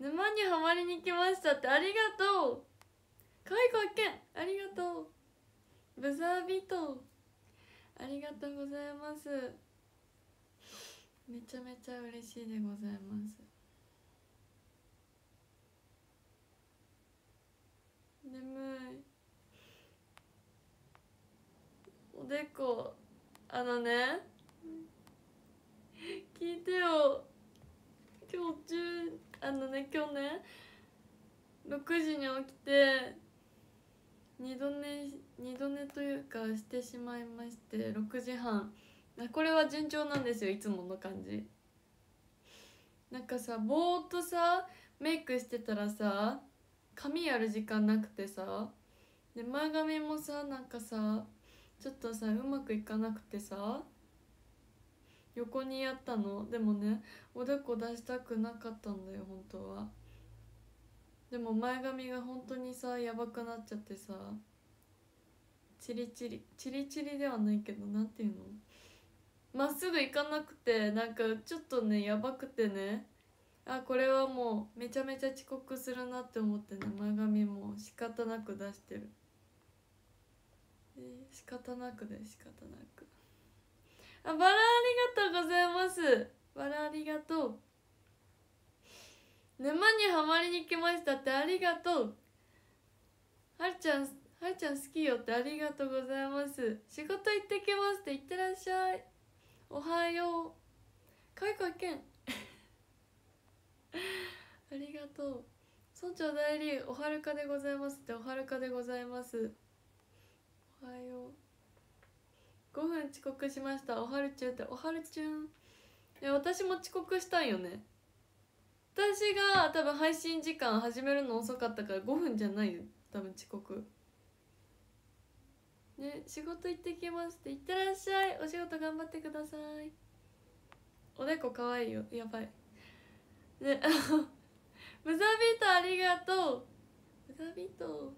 沼にはまりに来ましたってありがとうかわいこ発見ありがとうブザービートありがとうございますめちゃめちゃ嬉しいでございます眠いおでこあのね聞いてよ今日中あのね今日ね6時に起きて二度寝二度寝というかしてしまいまして6時半これは順調なんですよいつもの感じなんかさぼーっとさメイクしてたらさ髪やる時間なくてさで前髪もさなんかさちょっとさうまくいかなくてさ横にやったのでもねおでこ出したくなかったんだよ本当はでも前髪が本当にさやばくなっちゃってさチリチリチリチリではないけど何ていうのまっすぐ行かなくてなんかちょっとねやばくてねあこれはもうめちゃめちゃ遅刻するなって思ってね前髪も仕方なく出してる、えー、仕方なくで仕方なくあバラありがとうございますわらありがとう沼にはまりに来ましたってありがとうはるちゃんはるちゃん好きよってありがとうございます仕事行ってきますって行ってらっしゃいおはようかいかけん ありがとう村長代理おはるかでございますっておはるかでございますおはよう5分遅刻しましたおはるちゅんっておはるちゅんえ私も遅刻したんよね私が多分配信時間始めるの遅かったから5分じゃないよ多分遅刻ね仕事行ってきますって行ってらっしゃいお仕事頑張ってくださいおでこかわいいよやばいねあのムザビートありがとうムザビート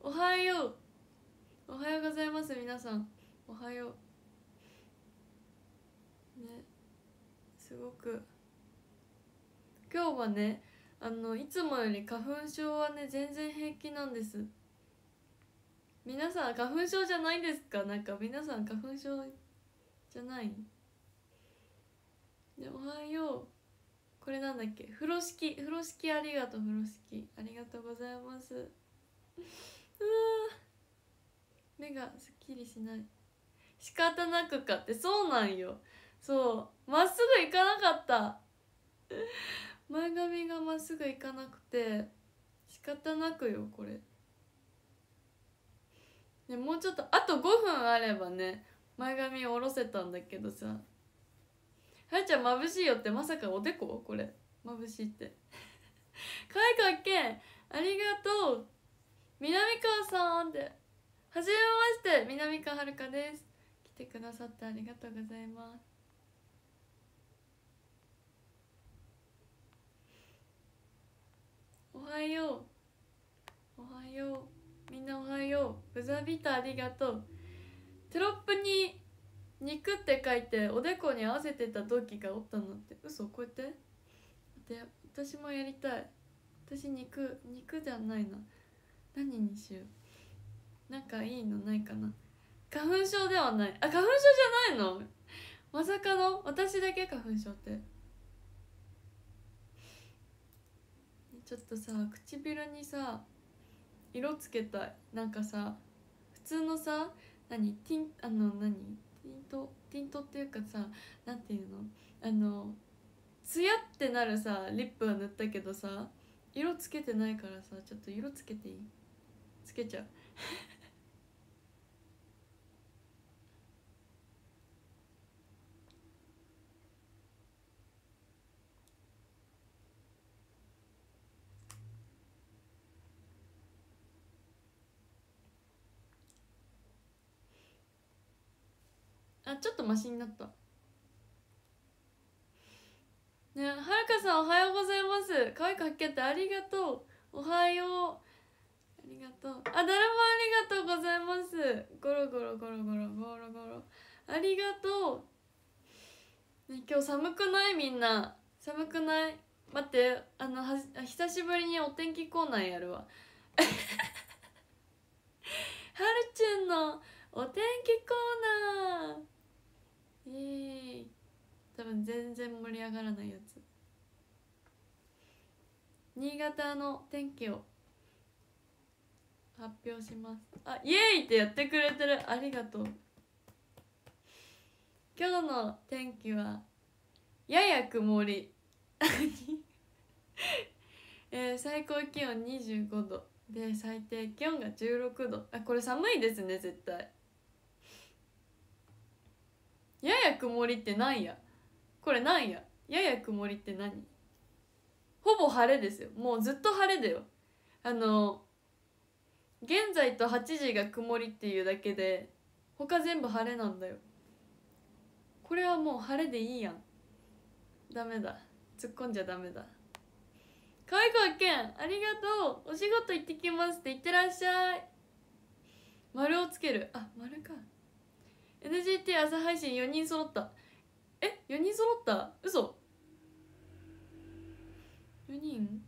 おはようおはようございます皆さんおはようすごく今日はねあのいつもより花粉症はね全然平気なんです皆さん花粉症じゃないですかなんか皆さん花粉症じゃないでおはようこれなんだっけ風呂敷風呂敷ありがとう風呂敷ありがとうございますうわ目がすっきりしない仕方なくかってそうなんよそうまっすぐ行かなかった前髪がまっすぐ行かなくて仕方なくよこれでもうちょっとあと5分あればね前髪を下ろせたんだけどさはやちゃん眩しいよってまさかおでここれ眩しいってかいかっけありがとう南川さんってはじめまして南川遥です来てくださってありがとうございますビタありがとうテロップに「肉」って書いておでこに合わせてた同期がおったのって嘘こうやってで私もやりたい私肉肉じゃないな何にしようなんかいいのないかな花粉症ではないあ花粉症じゃないのまさかの私だけ花粉症ってちょっとさ唇にさ色つけたいなんかさ通のさ何ティンあの何ティントティントっていうかさなんていうのあのツヤってなるさリップは塗ったけどさ色つけてないからさちょっと色つけていいつけちゃうとマシになったねはるかさんおはようございます可愛く発見ってありがとうおはようありがとう。あ、だるまありがとうございます。ゴロゴロゴロゴロゴロゴロ。ありがとう。ね、今日寒くないみんな。寒くない待って、あの、は久しぶりにお天気コーナーやるわ。はるちゅんのお天気コーナー。えエー多分全然盛り上がらないやつ新潟の天気を発表しますあイエーイってやってくれてるありがとう今日の天気はやや曇り えー、最高気温25度で最低気温が16度あこれ寒いですね絶対やや曇りってなんやこれなんややや曇りって何ほぼ晴れですよもうずっと晴れだよあの現在と8時が曇りっていうだけで他全部晴れなんだよこれはもう晴れでいいやんダメだ突っ込んじゃダメだかわいこけんありがとうお仕事行ってきますって言ってらっしゃい丸をつけるあ丸か NGT 朝配信4人揃ったえ4人揃った嘘4人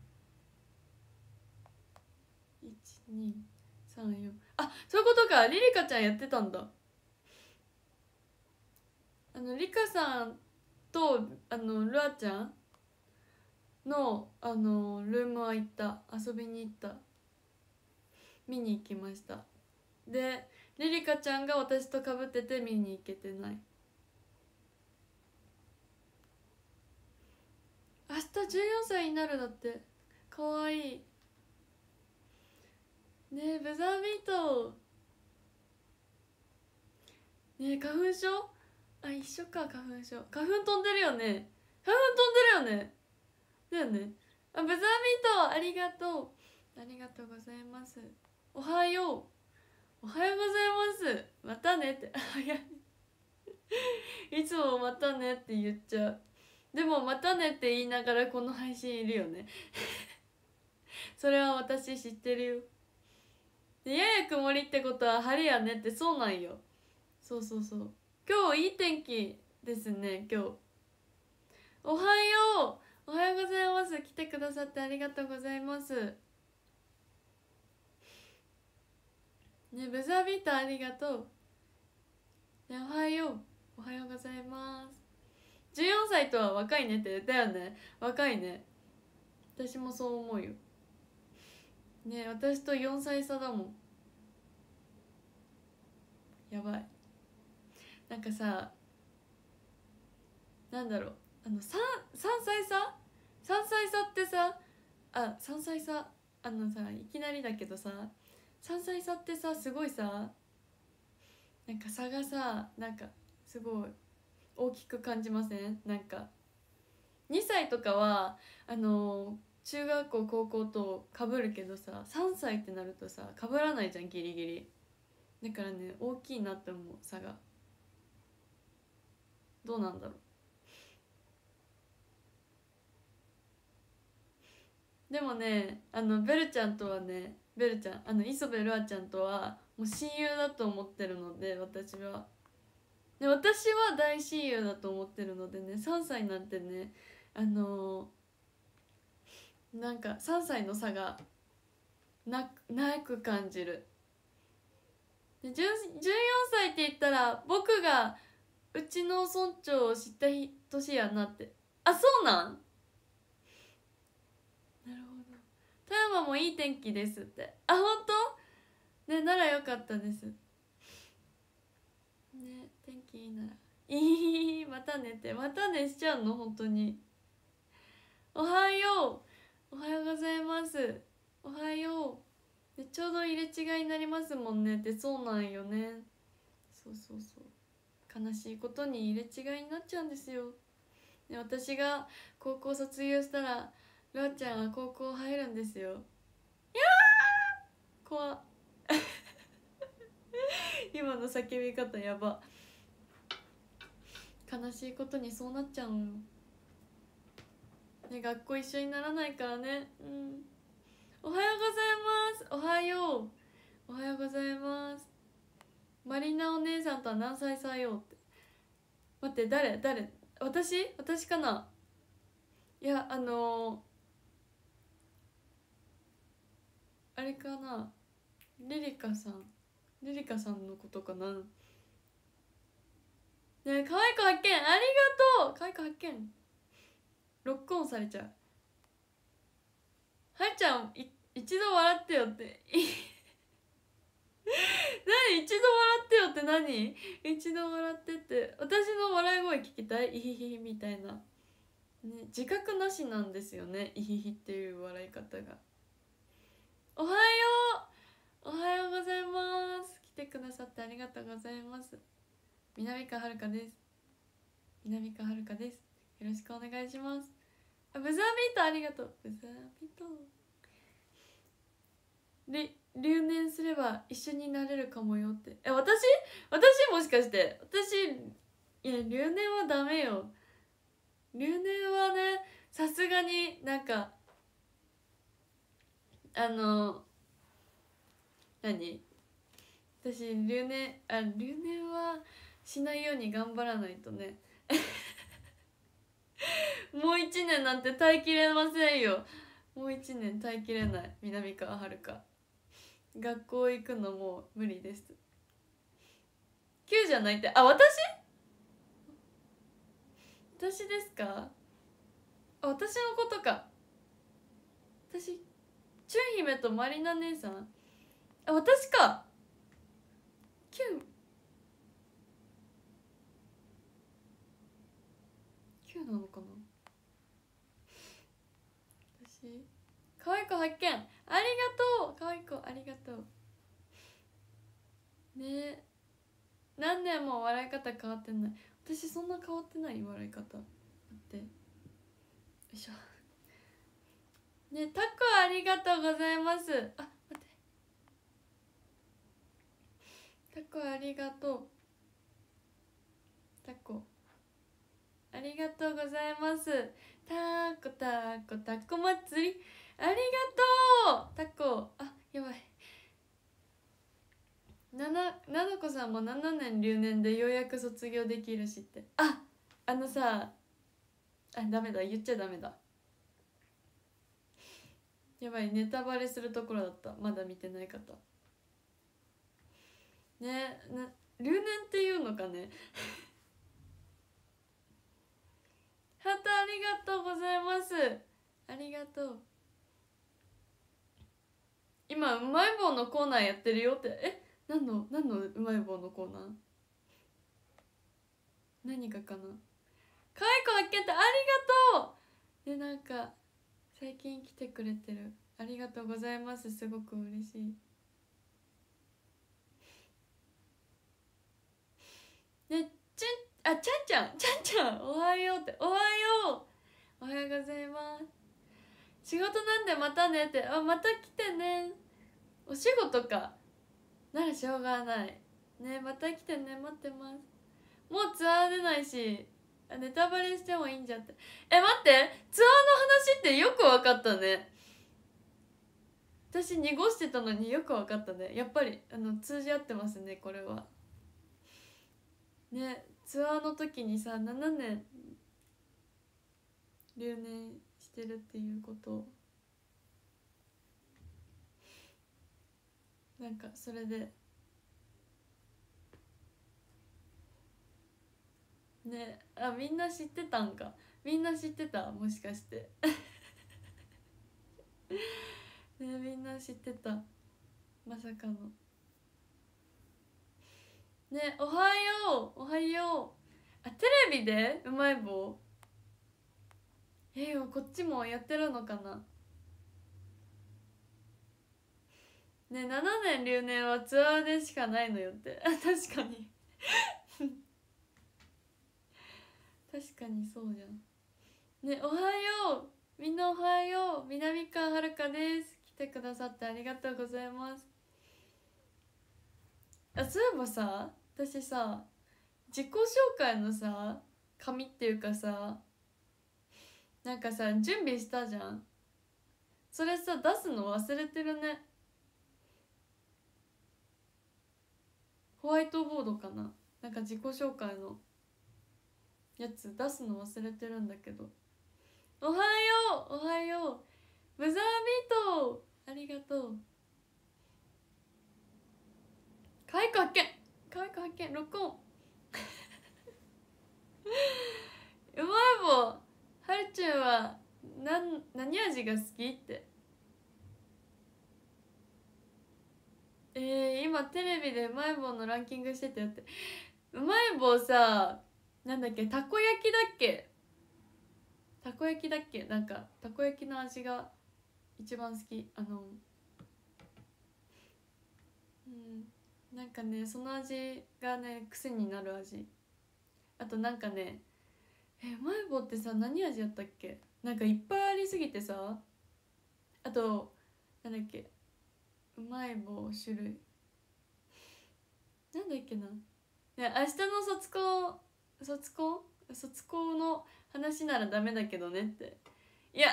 ?1234 あそういうことかリリカちゃんやってたんだあのリカさんとあのルアちゃんのあのルームは行った遊びに行った見に行きましたでリリカちゃんが私とかぶってて見に行けてない明日14歳になるだってかわいいねえブザービートねえ花粉症あ一緒か花粉症花粉飛んでるよね花粉飛んでるよねだよねあブザービートありがとうありがとうございますおはようおはようございますまたね」っていつも「またね」って言っちゃうでも「またね」って言いながらこの配信いるよねそれは私知ってるよでやや曇りってことは晴れやねってそうなんよそうそうそう今日いい天気ですね今日おはようおはようございます来てくださってありがとうございますねブザービートありがとう、ね、おはようおはようございます14歳とは若いねって言ったよね若いね私もそう思うよね私と4歳差だもんやばいなんかさなんだろうあの 3, 3歳差3歳差ってさあ3歳差あのさいきなりだけどさ山菜さってさすごいさなんか差がさなんかすごい大きく感じませんなんか2歳とかはあのー、中学校高校とかぶるけどさ3歳ってなるとさかぶらないじゃんギリギリだからね大きいなって思う差がどうなんだろうでもねあのベルちゃんとはねベルちゃんあの磯部ルアちゃんとはもう親友だと思ってるので私はで私は大親友だと思ってるのでね3歳なんてねあのー、なんか3歳の差がななく感じるで14歳って言ったら僕がうちの村長を知った年やなってあそうなん富山もいい天気ですってあ本当ねならよかったですね天気いいならいいまた寝てまた寝しちゃうの本当におはようおはようございますおはようちょうど入れ違いになりますもんねってそうなんよねそうそうそう悲しいことに入れ違いになっちゃうんですよで私が高校卒業したらロょちゃんは高校入るんですよいやー怖 今の叫び方やば悲しいことにそうなっちゃうのね学校一緒にならないからねうんおはようございますおはようおはようございますマリナお姉さんとは何歳差よって待って誰誰私私かないやあのーあれかなリリカさんリリカさんのことかなねえ可い子発見ありがとうかわい子発見ロックオンされちゃうはいちゃんい一度笑ってよって何一度笑ってよって何一度笑ってって私の笑い声聞きたいイヒヒヒみたいな、ね、自覚なしなんですよねイヒヒっていう笑い方が。おはようおはようございます来てくださってありがとうございます南川遥です南川遥ですよろしくお願いしますあブザービートありがとうブザービートで留年すれば一緒になれるかもよってえ私私もしかして私いや留年はダメよ留年はねさすがになんかあの何私留年あ留年はしないように頑張らないとね もう一年なんて耐えきれませんよもう一年耐えきれない南川遥学校行くのも無理です9じゃないってあ私私ですか私のことか私チュン姫とまりな姉さんあ私かキュンキュンなのかな私可愛い子発見ありがとう可愛い子ありがとうね何年も笑い方変わってない私そんな変わってない笑い方待ってよいしょねタコありがとうございますあ待ってタコありがとうタコありがとうございますタコタコタコ祭りありがとうタコあやばいななななこさんも7年留年でようやく卒業できるしってああのさあダメだ言っちゃダメだやばいネタバレするところだったまだ見てない方ねな留年っていうのかねハートありがとうございますありがとう今うまい棒のコーナーやってるよってえ何の何のうまい棒のコーナー何かかなかいこけてありがとうでなんか最近来てくれてるありがとうございますすごく嬉しいねちゅあちゃんちゃんちゃんちゃんおはようっておはようおはようございます仕事なんでまたねってあまた来てねお仕事かならしょうがないねまた来てね待ってますもうツアー出ないしネタバレしてもいいんじゃんってえ待ってツアーの話ってよく分かったね私濁してたのによく分かったねやっぱりあの通じ合ってますねこれはねツアーの時にさ7年留年してるっていうことなんかそれでねあみんな知ってたんかみんな知ってたもしかして ねみんな知ってたまさかのねおはようおはようあテレビでうまい棒えー、こっちもやってるのかなね7年留年はツアーでしかないのよって 確かに確かにそうじゃんねおはようみんなおはよう南川遥です来てくださってありがとうございますあそういえばさ私さ自己紹介のさ紙っていうかさなんかさ準備したじゃんそれさ出すの忘れてるねホワイトボードかななんか自己紹介のやつ出すの忘れてるんだけどおはようおはようブザービートありがとうわいく発見わいく発見録音 うまい棒はるちゃんは何何味が好きってえー、今テレビでうまい棒のランキングしてたよってうまい棒さなんだっけたこ焼きだっけたこ焼きだっけなんかたこ焼きの味が一番好きあのうんなんかねその味がね癖になる味あとなんかねえマイボってさ何味やったっけなんかいっぱいありすぎてさあとなんだっけうまい棒種類なんだっけなね明日の卒コ卒婚卒婚の話ならダメだけどねっていや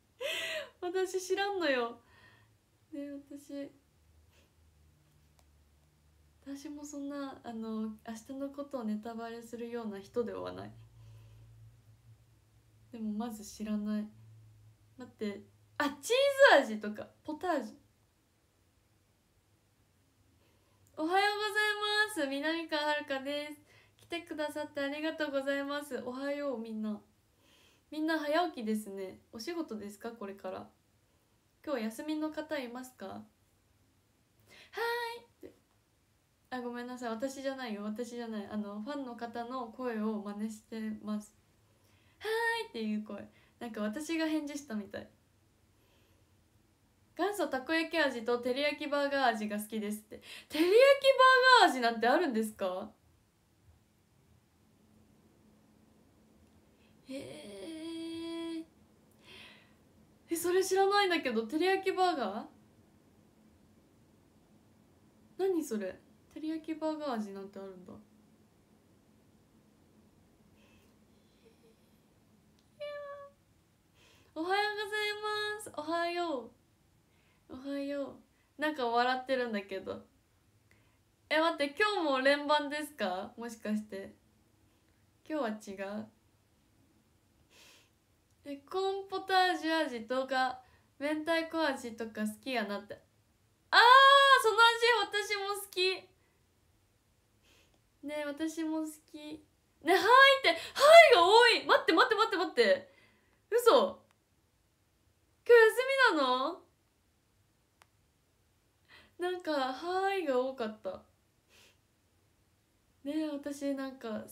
私知らんのよで私私もそんなあの明日のことをネタバレするような人ではないでもまず知らない待ってあチーズ味とかポタージュおはようございます南川遥ですてくださってありがとうございますおはようみんなみんな早起きですねお仕事ですかこれから今日休みの方いますかはいあごめんなさい私じゃないよ私じゃないあのファンの方の声を真似してますはいっていう声なんか私が返事したみたい元祖たこ焼き味と照り焼きバーガー味が好きですって照り焼きバーガー味なんてあるんですかへええそれ知らないんだけど照り焼きバーガー何それ照り焼きバーガー味なんてあるんだおはようございますおはようおはようなんか笑ってるんだけどえ待って今日も連番ですかもしかして今日は違うえコーンポタージュ味とか明太子味とか好きやなってあーその味私も好きね私も好きねはいってはいが多い待って待って待って待って嘘今日休みなのなんか「はい」が多かったね私なんか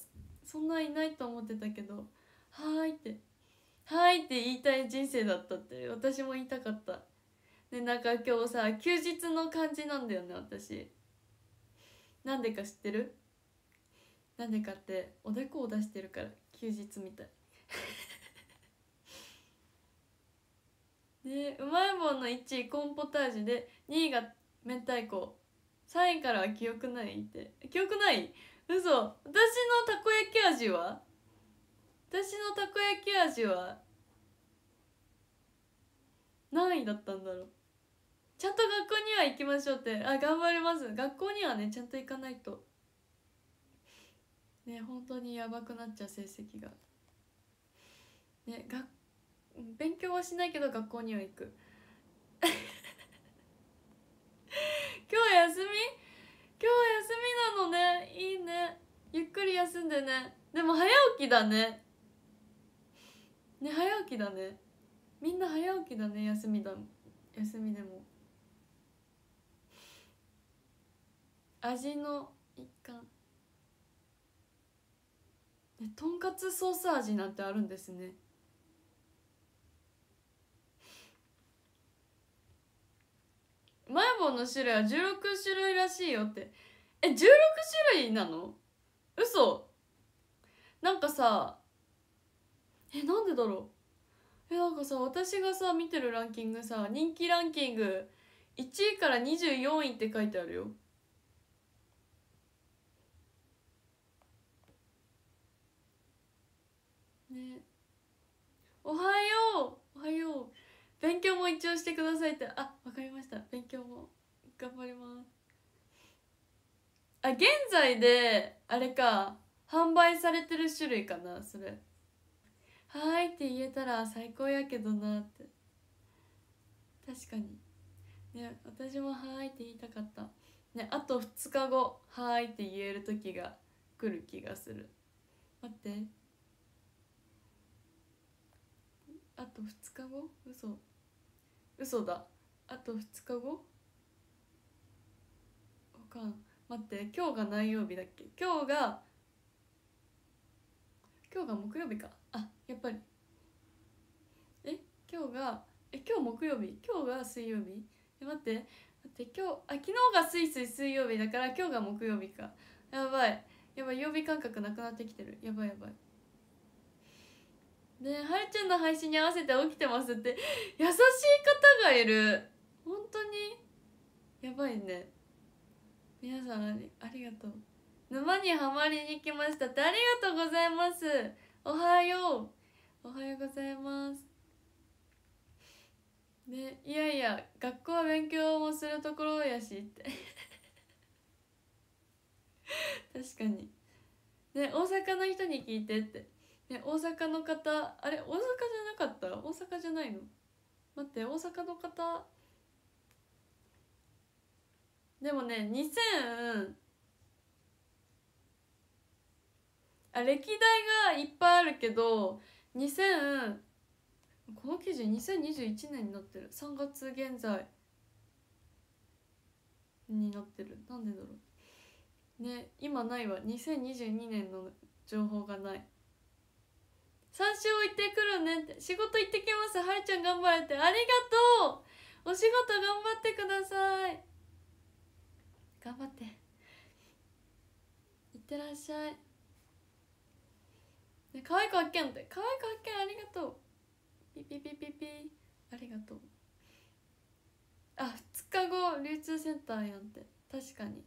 そんないないと思ってたけど「はい」ってはい」って言いたい人生だったって私も言いたかったでなんか今日さ休日の感じなんだよね私なんでか知ってるなんでかっておでこを出してるから休日みたい でうまい棒の1位コーンポタージュで2位が明太子3位からは記憶ないって記憶ない嘘私のたこ焼き味は私のたこ焼き味は何位だったんだろうちゃんと学校には行きましょうってあ頑張ります学校にはねちゃんと行かないとね本当にやばくなっちゃう成績がねが勉強はしないけど学校には行く 今日休み今日休みなのねいいねゆっくり休んでねでも早起きだねね早起きだねみんな早起きだね休みだ休みでも味の一環えとんかつソース味なんてあるんですねマイボンの種類は16種類らしいよってえ16種類なの嘘なんかさえなんでだろうえなんかさ私がさ見てるランキングさ人気ランキング1位から24位って書いてあるよねおはようおはよう勉強も一応してくださいってあわかりました勉強も頑張りますあ現在であれか販売されてる種類かなそれ「はい」って言えたら最高やけどなって確かにね私も「はい」って言いたかったねあと2日後「はい」って言える時が来る気がする待ってあと2日後嘘嘘だあと2日後わかん待って今日が何曜日だっけ今日が今日が木曜日かあやっぱりえ今日がえ今日木曜日今日が水曜日え待って待って今日あ昨日がスイスイ水曜日だから今日が木曜日かやばいやばい曜日感覚なくなってきてるやばいやばいねはるちゃんの配信に合わせて起きてますって優しい方がいる本当にやばいね皆さんありがとう沼にはまりに来ましたってありがとうございますおはようおはようございますねいやいや学校は勉強もするところやしって 確かにね大阪の人に聞いてってね大阪の方あれ大阪じゃなかった大阪じゃないの待って大阪の方でもね2000あ歴代がいっぱいあるけど2000この記事2021年になってる3月現在になってるなんでだろうね今ないわ2022年の情報がない三週行ってくるねって仕事行ってきますはるちゃん頑張れってありがとうお仕事頑張ってください頑張っていってらっしゃい可愛い子発見って可愛い子発見ありがとうピピピピピありがとうあ2日後流通センターやんって確かに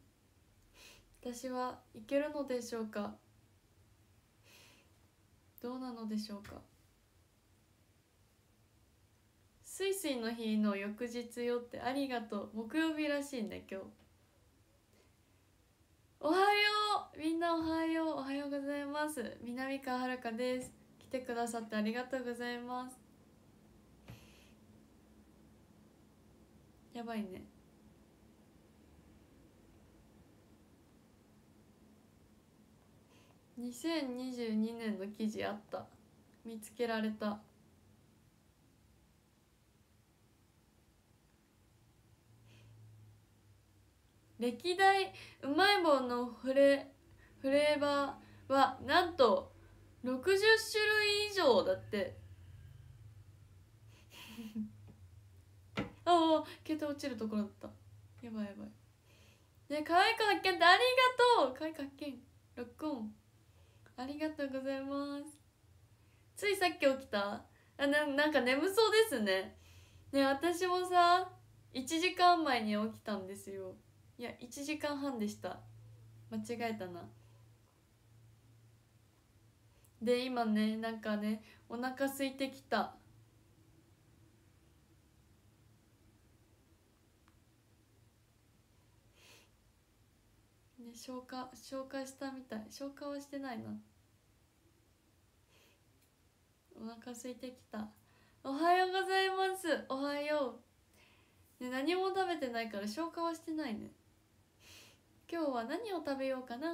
私はいけるのでしょうかどうなのでしょうかすいすいの日の翌日よってありがとう木曜日らしいんだ今日おはようみんなおはようおはようございます南川遥です来てくださってありがとうございますやばいね2二十二年の記事あった見つけられた歴代うまい棒のフレフレーバーはなんと60種類以上だって ああ携帯落ちるところだったやばいやばいね可愛いく発見ってありがとう可愛いく発見ロックオンありがとうございますついさっき起きたあななんか眠そうですねね私もさ1時間前に起きたんですよいや1時間半でした間違えたなで今ねなんかねお腹空いてきたね消化消化したみたい消化はしてないなお腹空いてきたおはようございますおはよう、ね、何も食べてないから消化はしてないね今日は何を食べようかな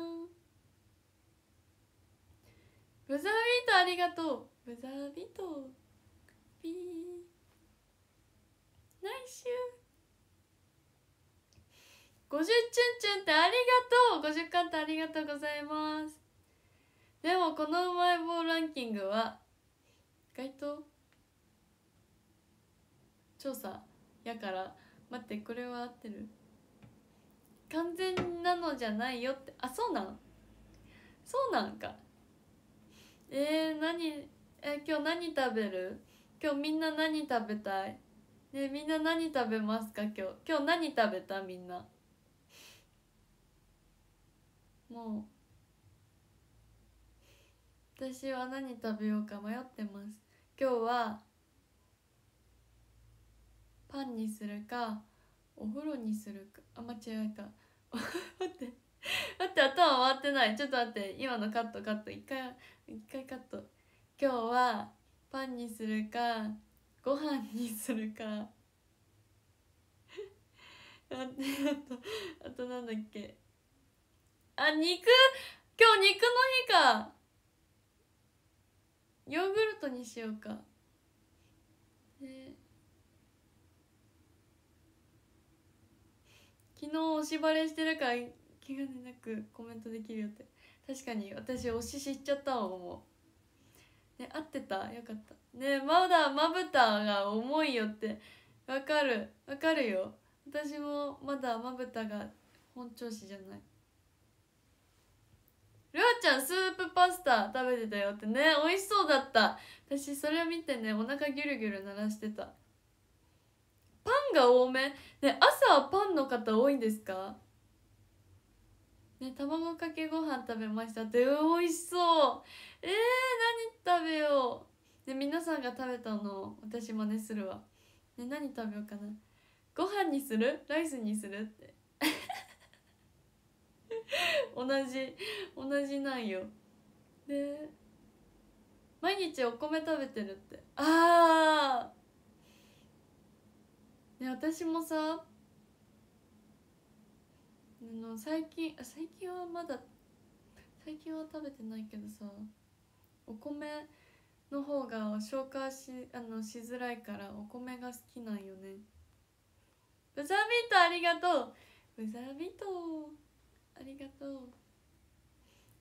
ブザービートありがとうブザービートピー来週50チュンチュンってありがとう50カントありがとうございますでもこのうまい棒ランキングは意外と調査やから待ってこれは合ってる完全そうじゃないよってあそうなんそうなんかえー、何え今日何食べる今日みんな何食べたいねみんな何食べますか今日今日何食べたみんなもう私は何食べようか迷ってます今日はパンにするかお風呂にするかあ間違えた待って待って頭回ってないちょっと待って今のカットカット一回一回カット今日はパンにするかご飯にするか 待ってあとあとなんだっけあ肉今日肉の日かヨーグルトにしようかで昨日おしばれしてるから気兼ねなくコメントできるよって確かに私推し知っちゃったわもうね合ってたよかったねまだまぶたが重いよってわかるわかるよ私もまだまぶたが本調子じゃないるあちゃんスープパスタ食べてたよってね美味しそうだった私それを見てねお腹ギュルギュル鳴らしてたパンが多めね朝はパンの方多いんですかね卵かけご飯食べましたって美味しそうえー、何食べようで皆さんが食べたの私真似するわ、ね、何食べようかなご飯にするライスにするって 同じ同じなんよで毎日お米食べてるってああで私もさあの最近あ最近はまだ最近は食べてないけどさお米の方が消化しあのしづらいからお米が好きなんよねブザービートありがとうブザービートありがとう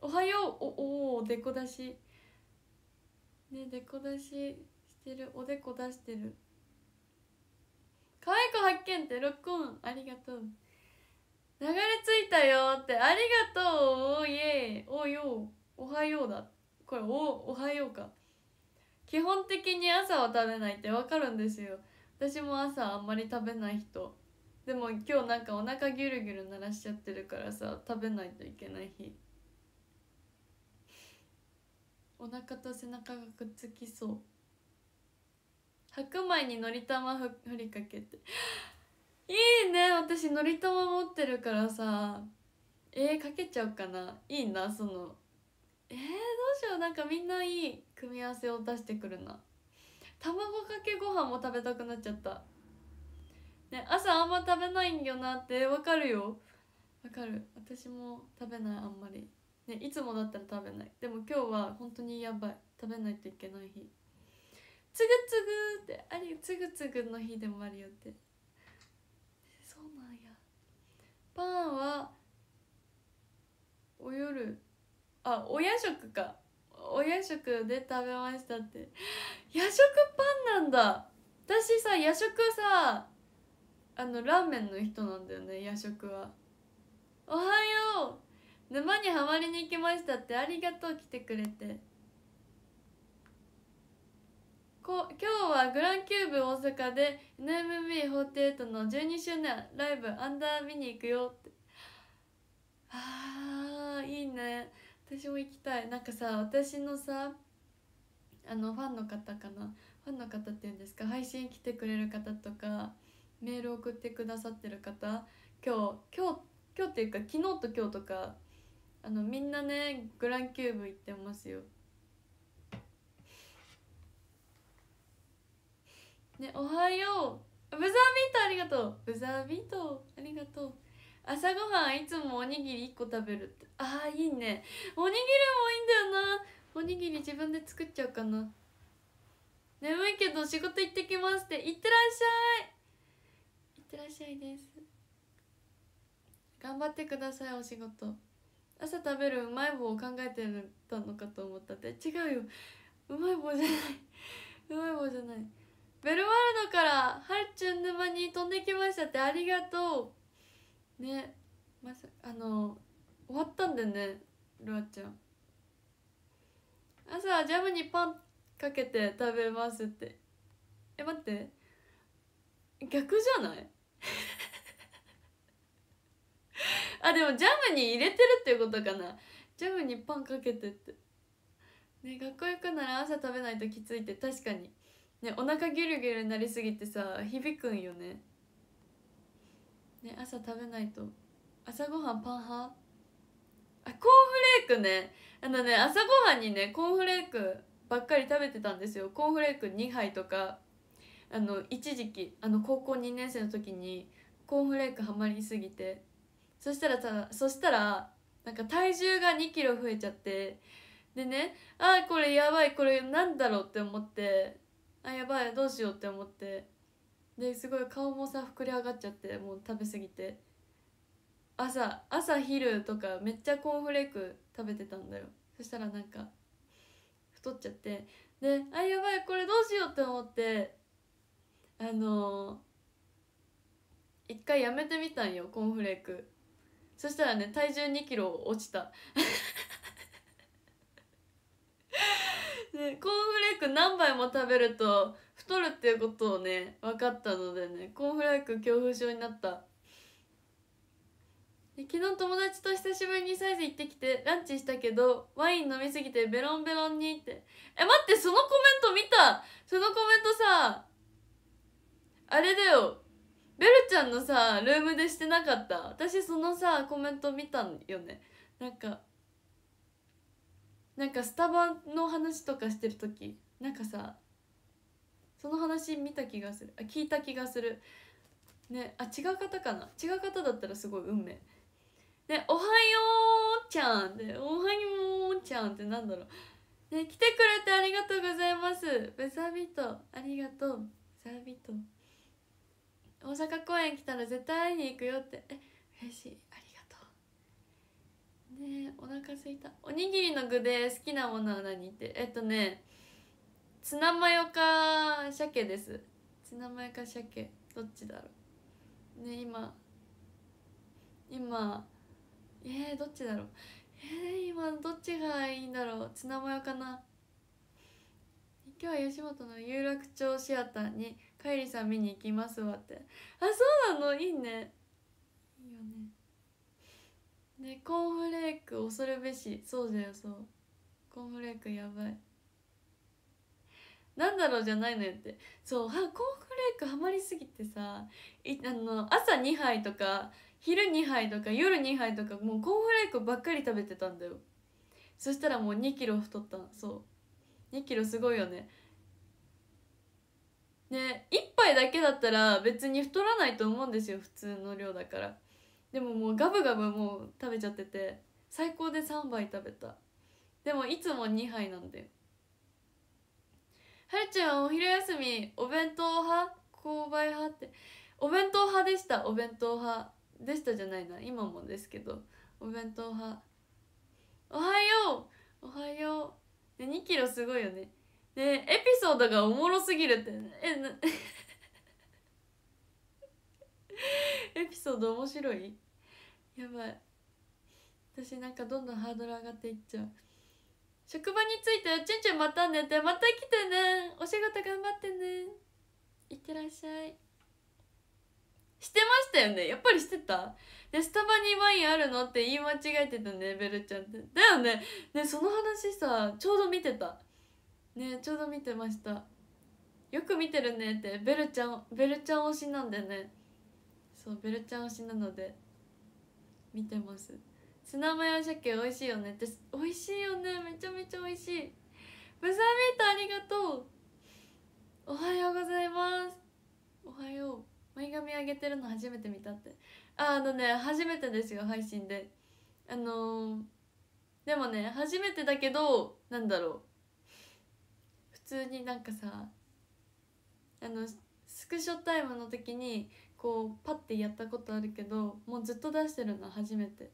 おはようおおでこ出しねでこ出ししてるおでこ出してる発見ってロックオンありがとう流れ着いたよってありがとうおいえおよおはようだこれおおはようか基本的に朝は食べないってわかるんですよ私も朝あんまり食べない人でも今日なんかお腹ギュルギュル鳴らしちゃってるからさ食べないといけない日お腹と背中がくっつきそう白米にのり玉ふふりかけて いいね私のりたま持ってるからさえー、かけちゃおうかないいなそのえー、どうしようなんかみんないい組み合わせを出してくるな卵かけご飯も食べたくなっちゃったね朝あんま食べないんよなってわかるよわかる私も食べないあんまりねいつもだったら食べないでも今日は本当にやばい食べないといけない日つぐつぐ」って「ありつぐつぐの日でもあるよ」ってそうなんやパンはお夜あお夜食かお夜食で食べましたって夜食パンなんだ私さ夜食さあのラーメンの人なんだよね夜食はおはよう沼にはまりに行きましたってありがとう来てくれてこ今日はグランキューブ大阪で NMB48 の12周年ライブアンダー見に行くよってあーいいね私も行きたいなんかさ私のさあのファンの方かなファンの方っていうんですか配信来てくれる方とかメール送ってくださってる方今日今日今日っていうか昨日と今日とかあのみんなねグランキューブ行ってますよねおはようブザービートありがとうブザービートありがとう朝ごはんいつもおにぎり1個食べるってああいいねおにぎりもいいんだよなおにぎり自分で作っちゃうかな眠いけど仕事行ってきますっていってらっしゃいいってらっしゃいです頑張ってくださいお仕事朝食べるうまい棒を考えてたのかと思ったって違うようまい棒じゃないうまい棒じゃないベルワールドからはるちュん沼に飛んできましたってありがとうねまさあの終わったんだよねルアちゃん朝はジャムにパンかけて食べますってえ待って逆じゃない あでもジャムに入れてるっていうことかなジャムにパンかけてってね学校行くなら朝食べないときついって確かにねお腹ギュルギュルになりすぎてさ響くんよねね朝食べないと朝ごはんパン派あコーンフレークねあのね朝ごはんにねコーンフレークばっかり食べてたんですよコーンフレーク2杯とかあの一時期あの高校2年生の時にコーンフレークハマりすぎてそしたらさそしたらなんか体重が2キロ増えちゃってでねあーこれやばいこれなんだろうって思ってあやばいどうしようって思ってですごい顔もさ膨れ上がっちゃってもう食べ過ぎて朝朝昼とかめっちゃコーンフレーク食べてたんだよそしたらなんか太っちゃってであやばいこれどうしようって思ってあのー、一回やめてみたんよコーンフレークそしたらね体重2キロ落ちたね、コーンフレーク何杯も食べると太るっていうことをね分かったのでねコーンフレーク恐怖症になった昨日友達と久しぶりにサイズ行ってきてランチしたけどワイン飲みすぎてベロンベロンにってえ待ってそのコメント見たそのコメントさあれだよベルちゃんのさルームでしてなかった私そのさコメント見たんよねなんかなんかスタバの話とかしてる時なんかさその話見た気がするあ聞いた気がするねあ違う方かな違う方だったらすごい運命ねおはようちゃんで、おはようちゃんってなんだろうね来てくれてありがとうございますブサビトありがとうサビト大阪公演来たら絶対会いに行くよってえ嬉しいねお腹すいたおにぎりの具で好きなものは何ってえっとねツナマヨか鮭ですツナマヨか鮭どっちだろうね今今えー、どっちだろうえー、今どっちがいいんだろうツナマヨかな今日は吉本の有楽町シアターに「かえりさん見に行きますわ」ってあそうなのいいねねコーンフレーク恐るべしそうだよそうコーンフレークやばいなんだろうじゃないのよってそうはコーンフレークハマりすぎてさいあの朝2杯とか昼2杯とか夜2杯とかもうコーンフレークばっかり食べてたんだよそしたらもう2キロ太ったそう2キロすごいよねね1杯だけだったら別に太らないと思うんですよ普通の量だからでももうガブガブもう食べちゃってて最高で3杯食べたでもいつも2杯なんではるちゃんお昼休みお弁当派購買派ってお弁当派でしたお弁当派でしたじゃないな今もですけどお弁当派おはようおはようで2キロすごいよねでエピソードがおもろすぎるってえエピソード面白いやばい私なんかどんどんハードル上がっていっちゃう職場に着いたてちんちんまた寝てまた来てねお仕事頑張ってねいってらっしゃいしてましたよねやっぱりしてたでスタバにワインあるのって言い間違えてたねベルちゃんってだよねねその話さちょうど見てたねちょうど見てましたよく見てるねってベルちゃんベルちゃん推しなんだよねそうベルちゃん推しなので見てますツナマヨ鮭美味しいよねって美味しいよねめちゃめちゃ美味しいブザービートありがとうおはようございますおはよう前髪上げてるの初めて見たってああのね初めてですよ配信であのー、でもね初めてだけどなんだろう普通になんかさあのスクショタイムの時にこうパッてやったことあるけどもうずっと出してるの初めて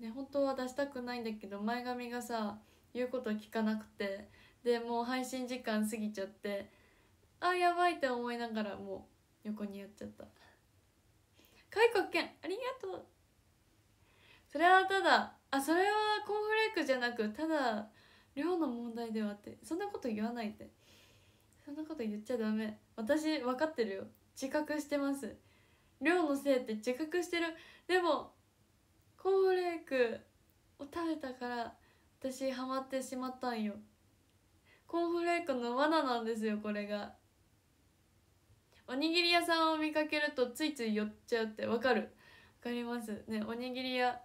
ね本当は出したくないんだけど前髪がさ言うこと聞かなくてでもう配信時間過ぎちゃってあやばいって思いながらもう横にやっちゃった海国健ありがとうそれはただあそれはコーンフレークじゃなくただ量の問題ではってそんなこと言わないってそんなこと言っちゃダメ私分かってるよ自覚してます量のせいって自覚してるでもコーンフレークを食べたから私ハマってしまったんよコーンフレークの罠なんですよこれがおにぎり屋さんを見かけるとついつい寄っちゃうってわかるわかりますねおにぎり屋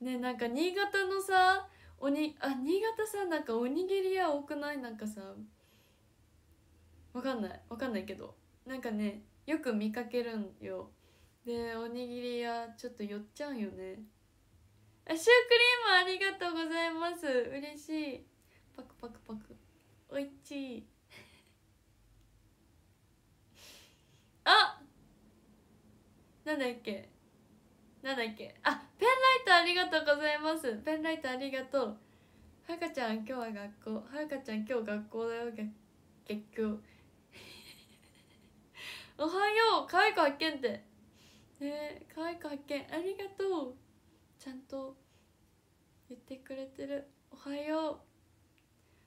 ねなんか新潟のさおにあ新潟さなんかおにぎり屋多くないなんかさわかんないわかんないけどなんかねよく見かけるんよでおにぎり屋ちょっと寄っちゃうよねあシュークリームありがとうございます嬉しいパクパクパクおいちい あなんだっけなんだっけあペンライトありがとうございますペンライトありがとうはるかちゃん今日は学校はるかちゃん今日学校だよ結局おはよう可愛い発見ってねえ可愛い子発見ありがとうちゃんと言ってくれてるおはよう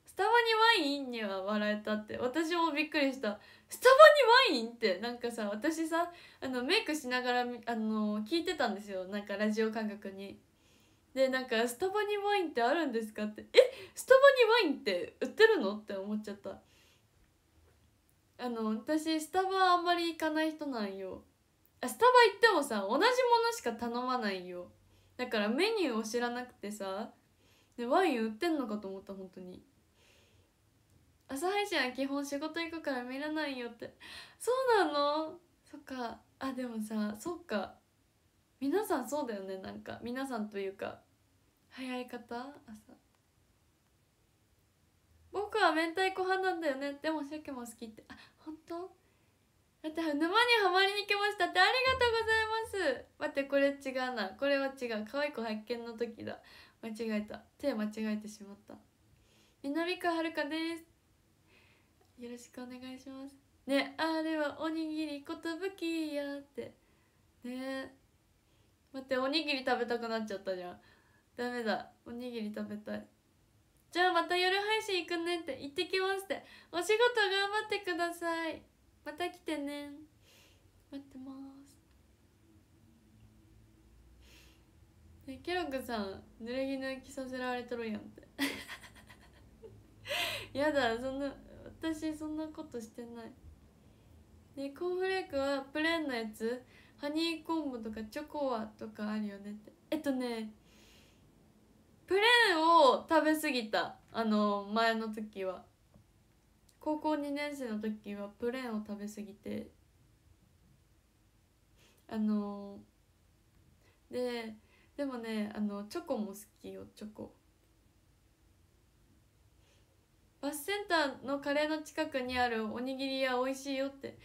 スタバにワインには笑えたって私もびっくりしたスタバにワインってなんかさ私さあのメイクしながらあの聞いてたんですよなんかラジオ感覚にでなんか「スタバにワインってあるんですか?」って「えスタバにワインって売ってるの?」って思っちゃったあの私スタバあんまり行かない人なんよあスタバ行ってもさ同じものしか頼まないよだからメニューを知らなくてさでワイン売ってんのかと思った本当に朝配信は基本仕事行くから見らないよってそうなのそっかあでもさそっか皆さんそうだよねなんか皆さんというか早い方僕は明太子派なんだよねでも鮭も好きってあ本当だって沼にはまりに来ましたってありがとうございます待ってこれ違うなこれは違う可愛い子発見の時だ間違えた手間違えてしまった南川遥ですよろしくお願いしますねあれはおにぎりことぶきやってね待っておにぎり食べたくなっちゃったじゃんダメだおにぎり食べたいじゃあまた夜配信行くねって行ってきますってお仕事頑張ってくださいまた来てね待ってますケロクさん濡れ衣着させられとるやんって やだそんな私そんなことしてないねコーンフレークはプレーンのやつハニーコンボとかチョコはとかあるよねってえっとねプレーンを食べ過ぎたあの前の時は高校2年生の時はプレーンを食べ過ぎてあのででもねあのチョコも好きよチョコバスセンターのカレーの近くにあるおにぎり屋美味しいよって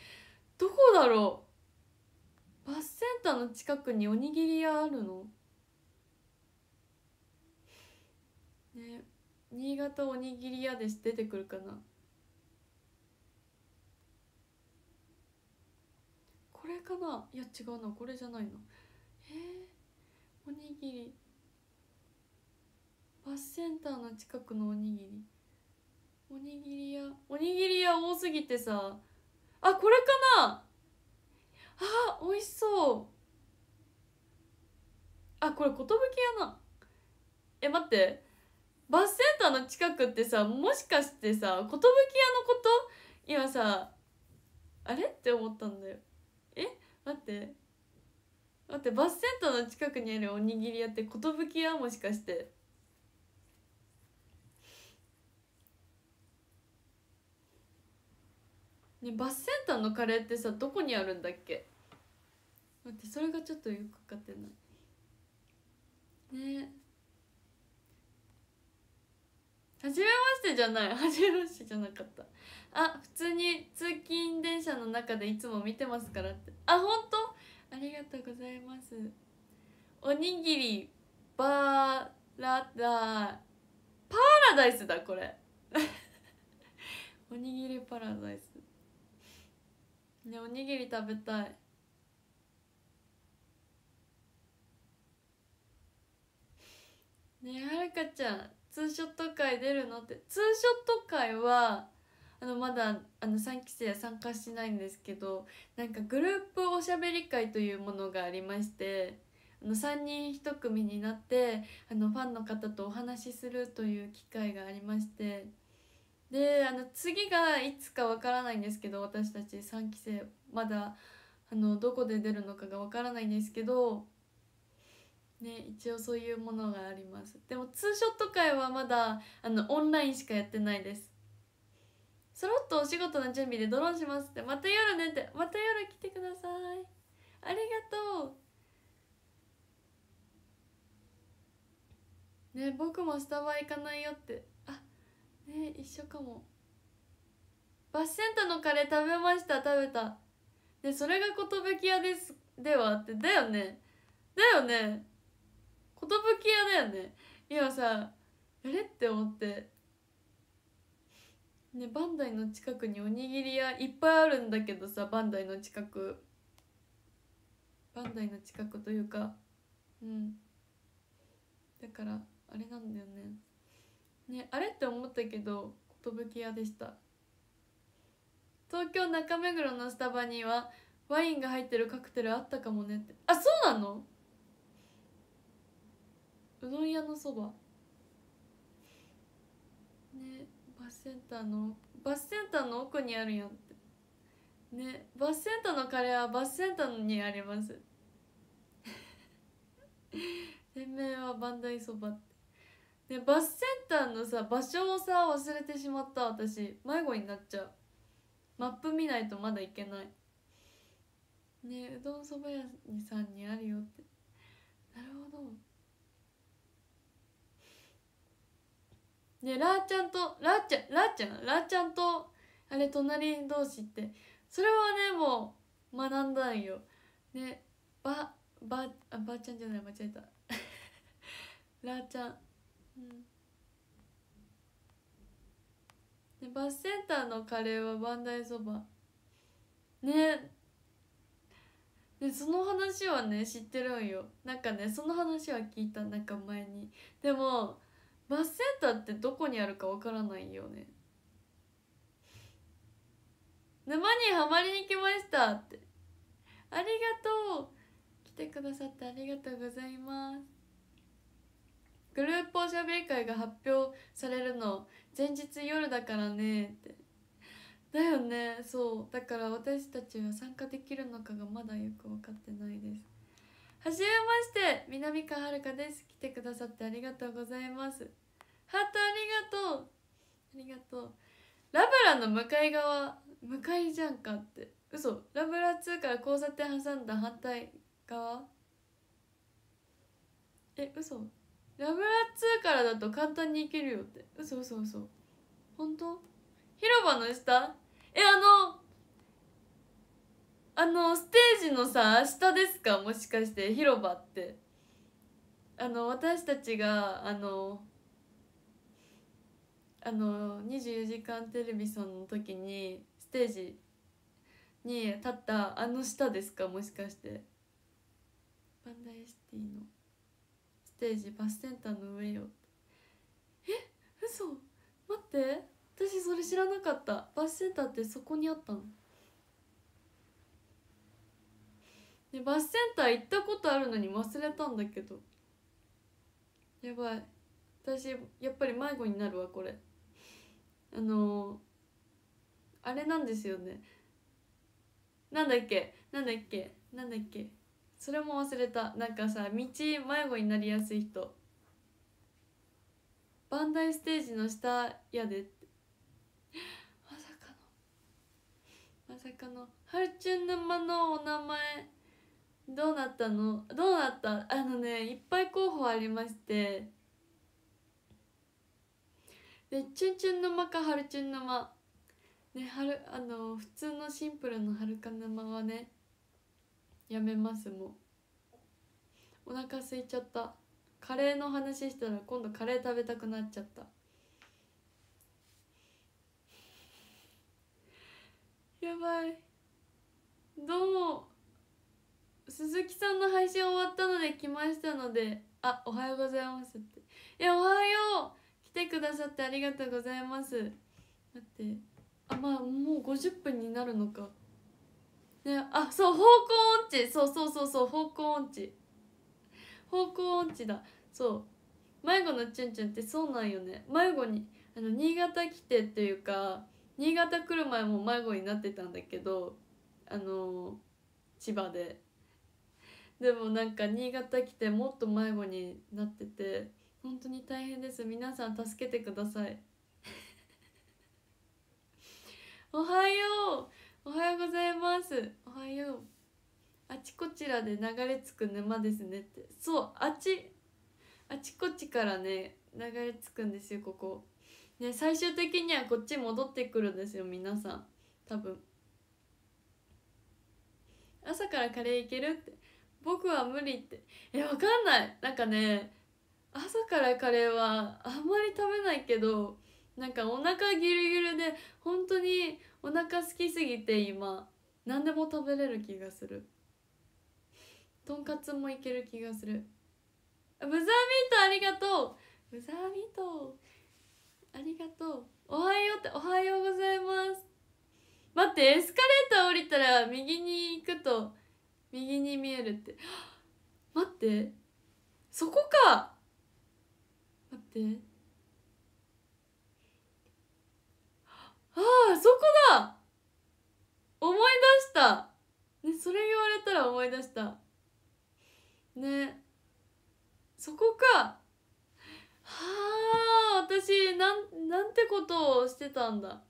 どこだろうバスセンターの近くにおにぎり屋あるのね新潟おにぎり屋です出てくるかなこれかないや違うなこれじゃないの。えおにぎりバスセンターの近くのおにぎりおにぎり屋おにぎり屋多すぎてさあこれかなあ美味しそうあこれ寿屋なえ待ってバスセンターの近くってさもしかしてさ寿屋のこと今さあれって思ったんだよえ待って待ってバスセンターの近くにあるおにぎり屋って寿屋もしかしてねバスセンターのカレーってさどこにあるんだっけ待ってそれがちょっとよく分かってないねえ初めましてじゃない 初めましてじゃなかったあ普通に通勤電車の中でいつも見てますからってあ本当ありがとうございますおにぎりバーラダパラダイスだこれ おにぎりパラダイスねおにぎり食べたいねはるかちゃんツーショット会出るのってツーショット会はあのまだあの3期生は参加しないんですけどなんかグループおしゃべり会というものがありましてあの3人1組になってあのファンの方とお話しするという機会がありましてであの次がいつかわからないんですけど私たち3期生まだあのどこで出るのかがわからないんですけどね一応そういうものがありますでもツーショット会はまだあのオンラインしかやってないですそろっとお仕事の準備でドローンしますってまた夜ねってまた夜来てくださいありがとうね僕もスタバ行かないよってあね一緒かもバスセンターのカレー食べました食べたでそれが寿屋ですではってだよねだよね寿屋だよね今さあれって思ってねバンダイの近くにおにぎり屋いっぱいあるんだけどさバンダイの近くバンダイの近くというかうんだからあれなんだよねねあれって思ったけど寿屋でした東京中目黒のスタバにはワインが入ってるカクテルあったかもねってあそうなのうどん屋のそばねバスセンターのバスセンターの奥にあるやんってねバスセンターのカレーはバスセンターにあります 店名はバンダイそばってねバスセンターのさ場所をさ忘れてしまった私迷子になっちゃうマップ見ないとまだ行けないねうどんそば屋さんにあるよってなるほどでラーちゃんとラーちゃんラーちゃんラーちゃんとあれ隣同士ってそれはねもう学んだんよねばばあばあちゃんじゃない間違えたラ ーちゃんうんでバスセンターのカレーはバンダイそばねでその話はね知ってるんよなんかねその話は聞いたなんか前にでもバスセンターってどこにあるかわからないよね沼にはまりに来ましたってありがとう来てくださってありがとうございますグループおしゃべり会が発表されるの前日夜だからねってだよねそうだから私たちは参加できるのかがまだよく分かってないですはじめまして南川遥です来てくださってありがとうございますハートありがとうありがとうラブラの向かい側向かいじゃんかって嘘ラブラ2から交差点挟んだ反対側え嘘ラブラ2からだと簡単に行けるよって嘘嘘嘘本当広場の下えあのあのステージのさ下ですかもしかして広場ってあの私たちがあのあの『24時間テレビ』さんの時にステージに立ったあの下ですかもしかしてバンダイシティのステージバスセンターの上よえ嘘待って私それ知らなかったバスセンターってそこにあったのでバスセンター行ったことあるのに忘れたんだけどやばい私やっぱり迷子になるわこれあのー、あれなんですよねなんだっけなんだっけなんだっけそれも忘れたなんかさ道迷子になりやすい人バンダイステージの下やでってまさかのまさかのハルチュン沼のお名前どうなったのどうなったあのねいっぱい候補ありましてで「チュンチュン沼」か「春チュン沼」ね春あの普通のシンプルの「はるか沼」はねやめますもうお腹空いちゃったカレーの話したら今度カレー食べたくなっちゃったやばいどうも鈴木さんの配信終わったので来ましたのであおはようございますっていやおはよう来てくださってありがとうございますだってあまあもう50分になるのかねあそう方向音痴そうそうそうそう方向音痴方向音痴だそう迷子のチュンチュンってそうなんよね迷子にあの新潟来てっていうか新潟来る前も迷子になってたんだけどあの千葉ででもなんか新潟来てもっと迷子になってて本当に大変です皆さん助けてください おはようおはようございますおはようあちこちらで流れ着く沼ですねってそうあちあちこちからね流れ着くんですよここね最終的にはこっち戻ってくるんですよ皆さん多分朝からカレーいけるって僕は無理ってえわかんないなんかね朝からカレーはあんまり食べないけどなんかお腹ギルギルで本当にお腹好きすぎて今何でも食べれる気がするとんかつもいける気がするブザーミートありがとうブザーミートありがとうおはようっておはようございます待ってエスカレーター降りたら右に行くと右に見えるって 待ってそこか待ってああそこだ思い出したねそれ言われたら思い出したねそこかはあ私なんなんてことをしてたんだ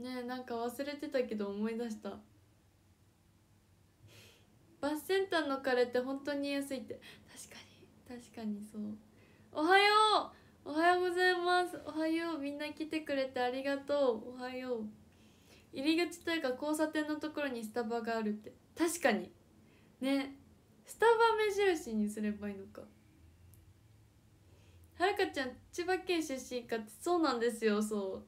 ねなんか忘れてたけど思い出した。バスセンターのカレーって本当に安いって確かに確かにそうおはようおはようございますおはようみんな来てくれてありがとうおはよう入り口というか交差点のところにスタバがあるって確かにねスタバ目印にすればいいのかはるかちゃん千葉県出身かってそうなんですよそ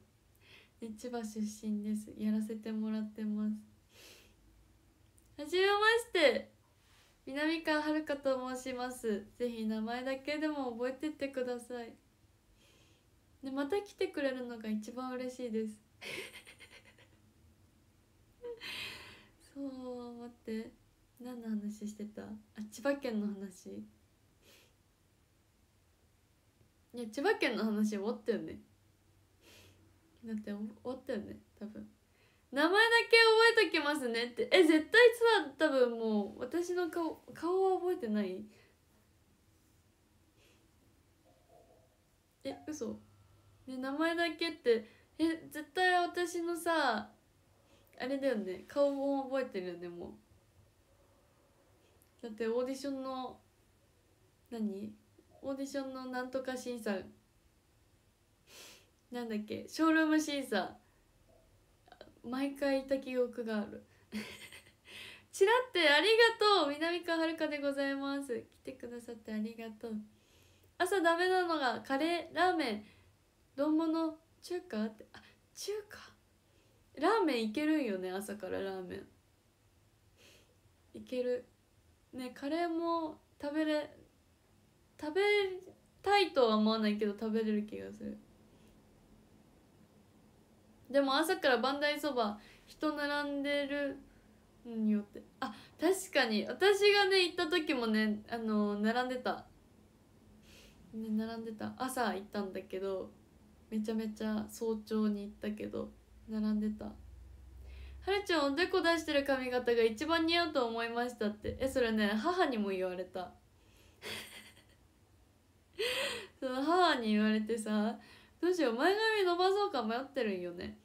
う、ね、千葉出身ですやらせてもらってますはじめまして南川遥と申しますぜひ名前だけでも覚えてってくださいでまた来てくれるのが一番嬉しいです そう待って何の話してたあ千葉県の話いや千葉県の話終わったよねだって終わったよね多分名前だけ覚えときますねってえ絶対さ多分もう私の顔顔は覚えてないえ嘘ね名前だけってえ絶対私のさあれだよね顔も覚えてるよねもうだってオーディションの何オーディションのなんとか審査なんだっけショールーム審査毎回いた記憶があるちら ってありがとう南川遥でございます来てくださってありがとう朝ダメなのがカレーラーメン丼物中華ってあ中華ラーメンいけるんよね朝からラーメンいけるねカレーも食べれ食べたいとは思わないけど食べれる気がするでも朝からバンダイそば人並んでるによってあ確かに私がね行った時もねあの並んでたね並んでた朝行ったんだけどめちゃめちゃ早朝に行ったけど並んでたはるちゃんおでこ出してる髪型が一番似合うと思いましたってえそれね母にも言われた その母に言われてさどうしよう前髪伸ばそうか迷ってるんよね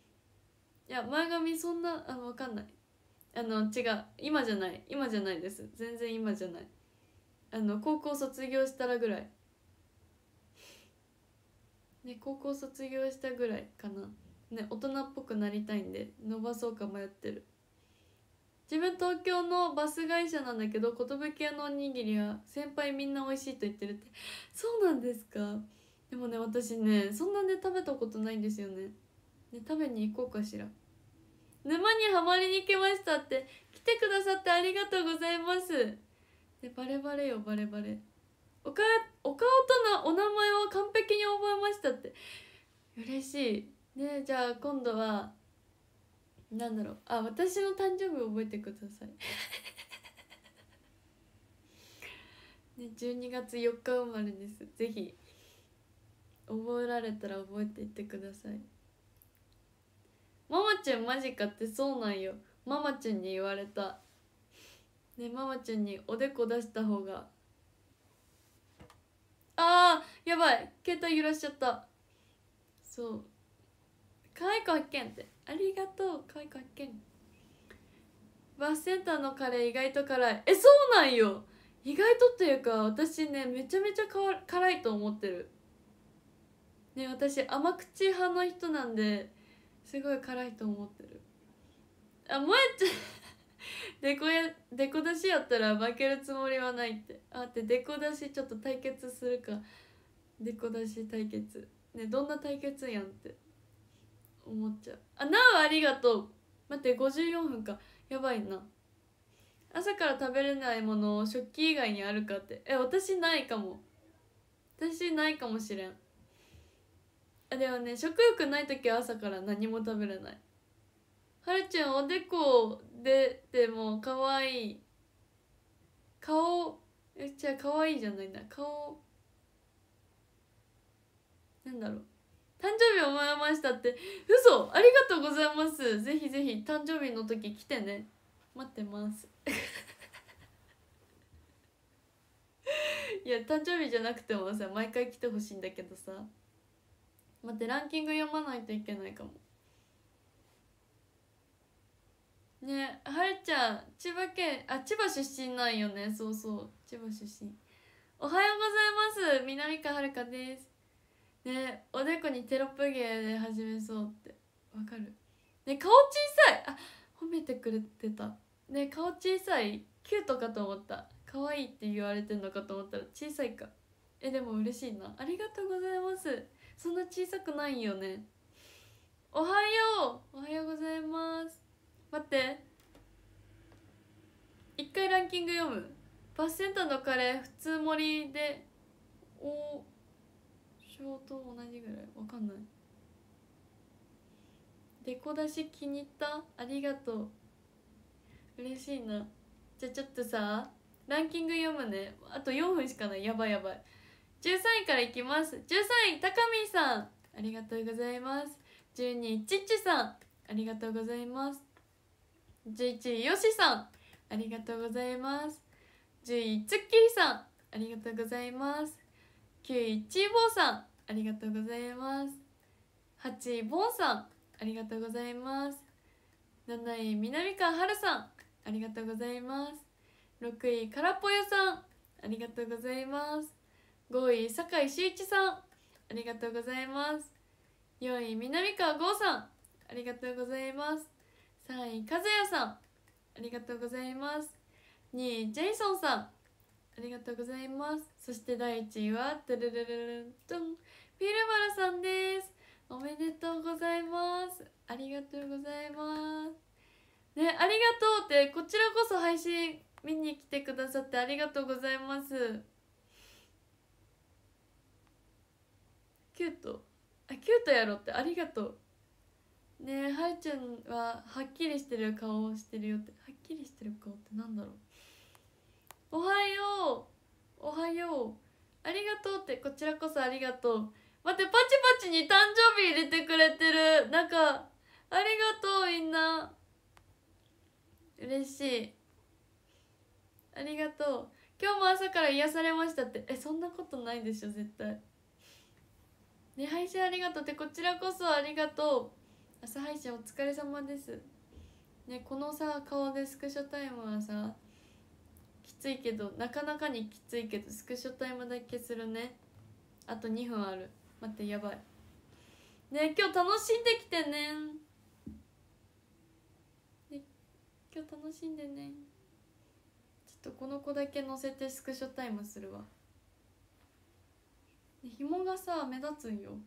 いや前髪そんなあ分かんないあの違う今じゃない今じゃないです全然今じゃないあの高校卒業したらぐらいね高校卒業したぐらいかなね大人っぽくなりたいんで伸ばそうか迷ってる自分東京のバス会社なんだけど寿屋のおにぎりは先輩みんな美味しいと言ってるってそうなんですかでもね私ねそんなね食べたことないんですよねね食べに行こうかしら沼にはまりに来ましたって来てくださってありがとうございますでバレバレよバレバレおかお顔となお名前は完璧に覚えましたって嬉しいねじゃあ今度はなんだろうあ私の誕生日覚えてください ね、12月4日生まれです。ぜひ覚えられたら覚えていってくださいママちゃんマジかってそうなんよママちゃんに言われたねママちゃんにおでこ出した方がああやばい携帯揺らしちゃったそう可愛い子発見ってありがとう可愛い子発見バスセンターのカレー意外と辛いえそうなんよ意外とっていうか私ねめちゃめちゃ辛いと思ってるね私甘口派の人なんですごい辛いと思ってるあもえちゃん デコやデコ出しやったら負けるつもりはないってあってデコ出しちょっと対決するかデコ出し対決ねどんな対決やんって思っちゃうあなおありがとう待って54分かやばいな朝から食べれないもの食器以外にあるかってえ私ないかも私ないかもしれんあでもね食欲ない時は朝から何も食べれないはるちゃんおでこ出ても可愛い顔っじゃあ可愛いじゃないな顔なんだろう誕生日思いましたって嘘ありがとうございますぜひぜひ誕生日の時来てね待ってますいや誕生日じゃなくてもさ毎回来てほしいんだけどさ待ってランキング読まないといけないかもねはるちゃん千葉県あ千葉出身なんよねそうそう千葉出身おはようございます南川遥ですねおでこにテロップ芸で始めそうってわかるね顔小さいあ褒めてくれてたね顔小さいキュートかと思った可愛いって言われてんのかと思ったら小さいかえでも嬉しいなありがとうございますそんな小さくないよねおはようおはようございます待って一回ランキング読むバスセンターのカレー普通盛りでおショーと同じぐらいわかんないデコ出し気に入ったありがとう嬉しいなじゃあちょっとさランキング読むねあと4分しかないやばいやばい十三位からいきます十三位高見さんありがとうございます十二位ちっちさんありがとうございます十一位よしさんありがとうございます十0位つっきりさんありがとうございます九位ちぼうさんありがとうございます八位ぼうさんありがとうございます七位みみな南はるさんありがとうございます六位からぽよさんありがとうございます5位酒井秀一さんありがとうございます4位南川剛さんありがとうございます3位和也さんありがとうございます2位ジェイソンさんありがとうございますそして第1位はトゥルルルルントンピルバラさんですおめでとうございますありがとうございますねありがとうってこちらこそ配信見に来てくださってありがとうございますキュートあキュートやろってありがとうねえはるちゃんははっきりしてる顔をしてるよってはっきりしてる顔ってなんだろうおはようおはようありがとうってこちらこそありがとう待ってパチパチに誕生日入れてくれてるなんかありがとうみんな嬉しいありがとう今日も朝から癒されましたってえそんなことないでしょ絶対ね配信ありがとうってこちらこそありがとう朝配信お疲れ様ですねこのさ顔でスクショタイムはさきついけどなかなかにきついけどスクショタイムだけするねあと2分ある待ってやばいね今日楽しんできてねね今日楽しんでねちょっとこの子だけ載せてスクショタイムするわ紐がさ目立つんよ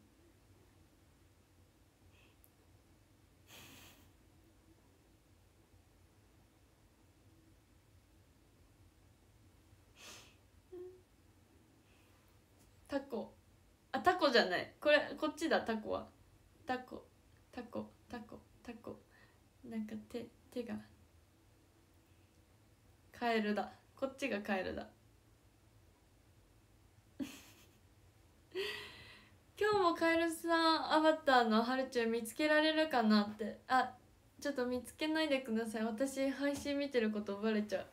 タコあタコじゃないこれこっちだタコはタコタコタコタコなんか手手がカエルだこっちがカエルだ今日もカエルさんアバターのハルチュー見つけられるかなってあちょっと見つけないでください私配信見てることバレちゃ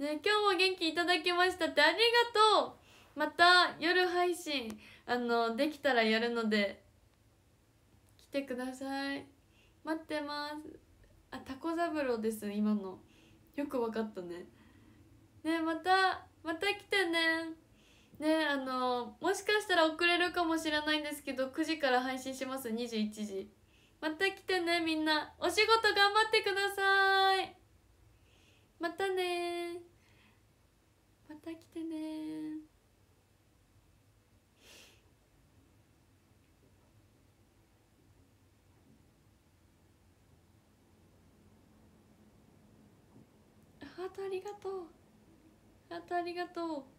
うね今日も元気いただきましたってありがとうまた夜配信あのできたらやるので来てください待ってますあタコ三郎です今のよくわかったねねまたまた来てねねあのもしかしたら遅れるかもしれないんですけど9時から配信します21時また来てねみんなお仕事頑張ってくださいまたねまた来てねハートありがとうハートありがとう